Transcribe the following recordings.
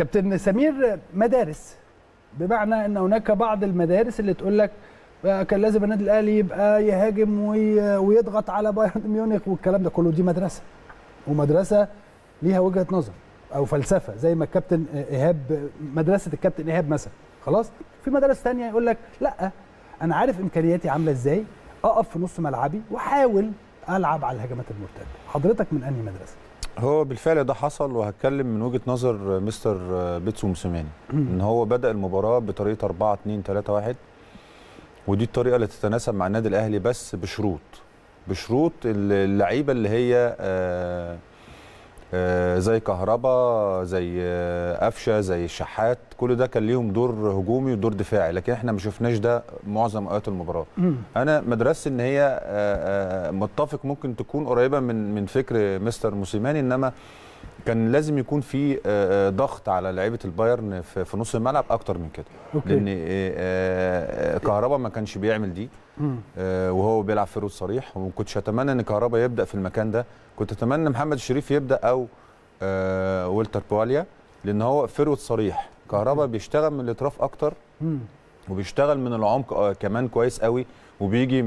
كابتن سمير مدارس بمعنى ان هناك بعض المدارس اللي تقول لك كان لازم النادي الاهلي يبقى يهاجم ويضغط على بايرن ميونخ والكلام ده كله دي مدرسه ومدرسه ليها وجهه نظر او فلسفه زي ما الكابتن ايهاب مدرسه الكابتن ايهاب مثلا خلاص في مدارس ثانيه يقول لك لا انا عارف امكانياتي عامله ازاي اقف في نص ملعبي واحاول العب على الهجمات المرتده حضرتك من انهي مدرسه هو بالفعل ده حصل وهتكلم من وجهه نظر مستر بيتسو موسيماني ان هو بدا المباراه بطريقه 4 2 3 1 ودي الطريقه اللي تتناسب مع النادي الاهلي بس بشروط بشروط اللعيبه اللي هي آه آه، زي كهربا زي آه، قفشه زي الشحات كل ده كان ليهم دور هجومي ودور دفاعي لكن احنا ما شفناش ده معظم اوقات المباراه انا مدرستي ان هي آه، متفق ممكن تكون قريبه من من فكر مستر موسيماني انما كان لازم يكون في آه، آه، ضغط على لعيبه البايرن في نص الملعب اكتر من كده أوكي. لان آه، كهربا ما كانش بيعمل دي وهو بيلعب في رود صريح وما كنتش اتمنى ان كهربا يبدا في المكان ده كنت اتمنى محمد الشريف يبدا او ولتر بواليا لان هو فيرود صريح كهربا بيشتغل من الاطراف اكتر وبيشتغل من العمق كمان كويس قوي وبيجي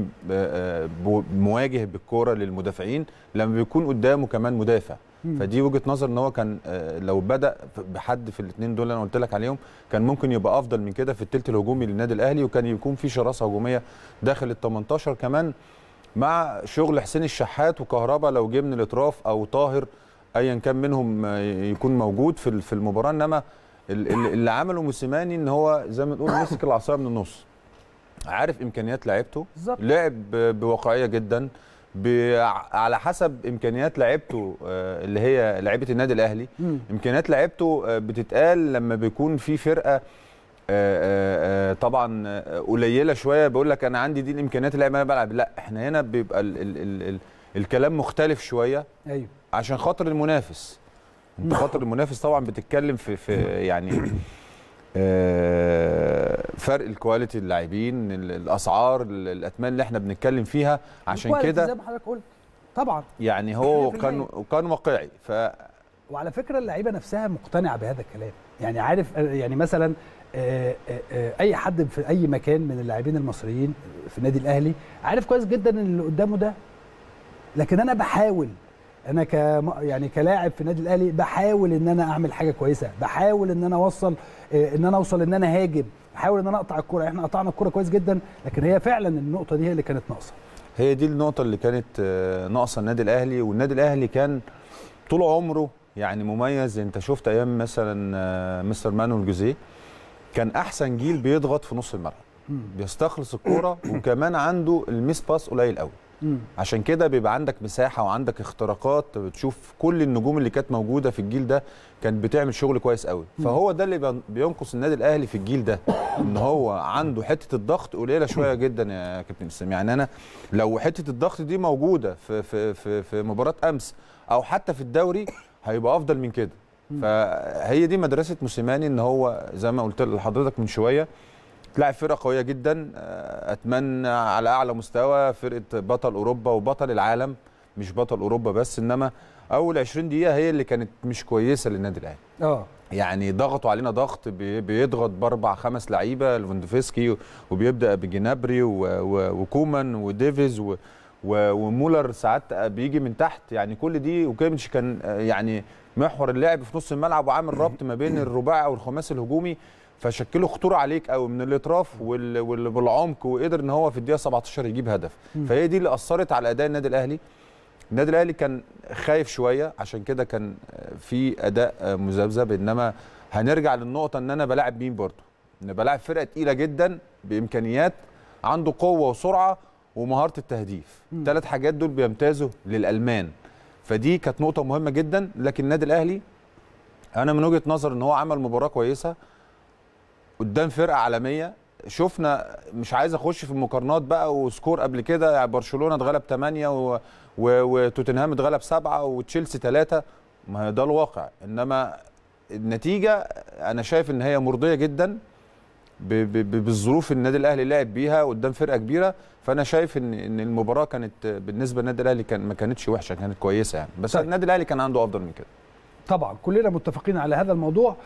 مواجه بالكوره للمدافعين لما بيكون قدامه كمان مدافع فدي وجهه نظر ان هو كان آه، لو بدا بحد في الاثنين دول انا قلت لك عليهم كان ممكن يبقى افضل من كده في الثلث الهجومي للنادي الاهلي وكان يكون في شراسه هجوميه داخل ال 18 كمان مع شغل حسين الشحات وكهربا لو جه من الاطراف او طاهر ايا كان منهم آه، يكون موجود في في المباراه انما اللي عمله موسيماني ان هو زي ما نقول مسك العصايه من النص عارف امكانيات لعيبته لعب بواقعيه جدا على حسب امكانيات لعيبته آه، اللي هي لعيبه النادي الاهلي امكانيات لعيبته آه، بتتقال لما بيكون في فرقه آه، طبعا قليله شويه بيقول لك انا عندي دي الامكانيات اللي انا بلعب لا احنا هنا بيبقى ال ال ال ال الكلام مختلف شويه ايوه عشان خاطر المنافس انت خاطر المنافس طبعا بتتكلم في في يعني فرق الكواليتي اللاعبين الاسعار الاتمان اللي احنا بنتكلم فيها عشان كده زي ما حضرتك قلت طبعا يعني هو كان كان واقعي ف وعلى فكره اللعيبه نفسها مقتنعه بهذا الكلام يعني عارف آه، يعني مثلا آه، آه، اي حد في اي مكان من اللاعبين المصريين في النادي الاهلي عارف كويس جدا ان اللي قدامه ده لكن انا بحاول انا ك يعني كلاعب في النادي الاهلي بحاول ان انا اعمل حاجه كويسه بحاول ان انا اوصل ان انا اوصل ان انا هاجم احاول ان انا اقطع الكوره يعني احنا قطعنا الكوره كويس جدا لكن هي فعلا النقطه دي هي اللي كانت ناقصه هي دي النقطه اللي كانت آه، ناقصه النادي الاهلي والنادي الاهلي كان طول عمره يعني مميز انت شفت ايام مثلا آه، مستر مانويل جوزيه كان احسن جيل بيضغط في نص الملعب بيستخلص الكوره وكمان عنده الميس باس قليل قوي عشان كده بيبقى عندك مساحه وعندك اختراقات بتشوف كل النجوم اللي كانت موجوده في الجيل ده كانت بتعمل شغل كويس قوي فهو ده اللي بينقص النادي الاهلي في الجيل ده ان هو عنده حته الضغط قليله شويه جدا يا كابتن اسلام يعني انا لو حته الضغط دي موجوده في في في, في مباراه امس او حتى في الدوري هيبقى افضل من كده فهي دي مدرسه موسيماني ان هو زي ما قلت لحضرتك من شويه تلاعب فرقه قويه جدا آه، اتمنى على اعلى مستوى فرقه بطل اوروبا وبطل العالم مش بطل اوروبا بس انما اول 20 دقيقه هي اللي كانت مش كويسه للنادي الاهلي اه يعني ضغطوا علينا ضغط بيضغط باربع خمس لعيبه ليفاندوفسكي وبيبدا بجنابري وكومان وديفيز و ومولر ساعات بيجي من تحت يعني كل دي وكيمتش كان آه، يعني محور اللعب في نص الملعب وعامل ربط ما بين الرباعي والخماسي الهجومي فشكله خطوره عليك قوي من الاطراف واللي بالعمق وقدر ان هو في الدقيقه 17 يجيب هدف فهي دي اللي اثرت على اداء النادي الاهلي النادي الاهلي كان خايف شويه عشان كده كان في اداء مذبذب انما هنرجع للنقطه ان انا بلاعب مين برضه ان بلاعب فرقه تقيله جدا بامكانيات عنده قوه وسرعه ومهاره التهديف ثلاث حاجات دول بيمتازوا للالمان فدي كانت نقطه مهمه جدا لكن النادي الاهلي انا من وجهه نظر ان هو عمل مباراه كويسه قدام فرقه عالميه شفنا مش عايز اخش في المقارنات بقى وسكور قبل كده يعني برشلونه اتغلب 8 وتوتنهام اتغلب 7 وتشيلسي 3 ما ده الواقع انما النتيجه انا شايف ان هي مرضيه جدا بـ بـ بالظروف النادي الاهلي لعب بيها قدام فرقه كبيره فانا شايف ان ان المباراه كانت بالنسبه للنادي الاهلي كان ما كانتش وحشه كانت كويسه يعني بس طيب. النادي الاهلي كان عنده افضل من كده طبعا كلنا متفقين على هذا الموضوع